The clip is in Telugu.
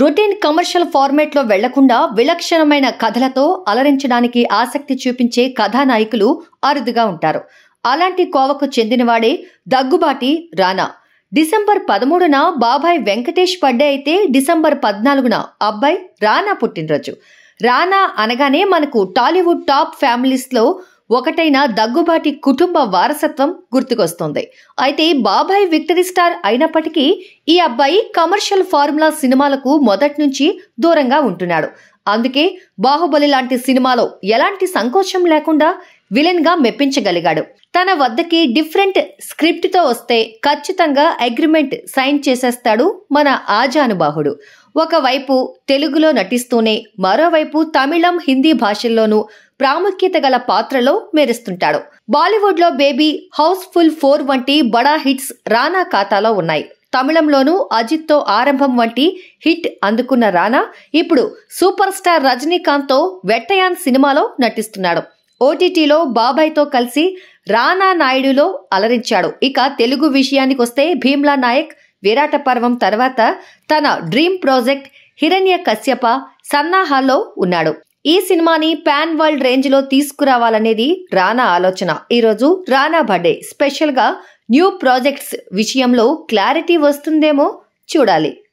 రొటీన్ కమర్షియల్ లో వెళ్లకుండా విలక్షణమైన కథలతో అలరించడానికి ఆసక్తి చూపించే కథానాయకులు అరుదుగా ఉంటారు అలాంటి కోవకు చెందినవాడే దగ్గుబాటి రానా డిసెంబర్ పదమూడున బాబాయ్ వెంకటేష్ పడ్డే అయితే డిసెంబర్ పద్నాలుగున అబ్బాయి రానా పుట్టినరోజు రానా అనగానే మనకు టాలీవుడ్ టాప్ ఫ్యామిలీస్లో లో ఒకటైన దగ్గుబాటి కుటుంబ వారసత్వం గుర్తుకొస్తుంది అయితే బాబాయ్ విక్టరీ స్టార్ అయినప్పటికీ ఈ అబ్బాయి కమర్షియల్ ఫార్ములా సినిమాలకు మొదటి నుంచి దూరంగా ఉంటున్నాడు అందుకే బాహుబలి లాంటి సినిమాలో ఎలాంటి సంకోచం లేకుండా విలన్ గా మెప్పించగలిగాడు తన వద్దకి డిఫరెంట్ స్క్రిప్ట్ తో వస్తే ఖచ్చితంగా అగ్రిమెంట్ సైన్ చేసేస్తాడు మన ఆజానుబాహుడు ఒకవైపు తెలుగులో నటిస్తూనే మరోవైపు తమిళం హిందీ భాషల్లోనూ ప్రాముఖ్యత గల పాత్రలో మెరుస్తుంటాడు బాలీవుడ్లో బేబీ హౌస్ఫుల్ ఫోర్ వంటి బడా హిట్స్ రానా ఖాతాలో ఉన్నాయి తమిళంలోనూ అజిత్తో ఆరంభం వంటి హిట్ అందుకున్న రానా ఇప్పుడు సూపర్ స్టార్ తో వెట్టయాన్ సినిమాలో నటిస్తున్నాడు ఓటీటీలో బాబాయ్తో కలిసి రానా నాయుడులో అలరించాడు ఇక తెలుగు విషయానికి వస్తే భీమ్లా నాయక్ విరాట పర్వం తర్వాత తన డ్రీమ్ ప్రాజెక్ట్ హిరణ్య కశ్యప సన్నాహాల్లో ఉన్నాడు ఈ సినిమాని పాన్ వరల్డ్ రేంజ్ లో తీసుకురావాలనేది రానా ఆలోచన ఈరోజు రానా బర్త్డే స్పెషల్గా న్యూ ప్రాజెక్ట్స్ విషయంలో క్లారిటీ వస్తుందేమో చూడాలి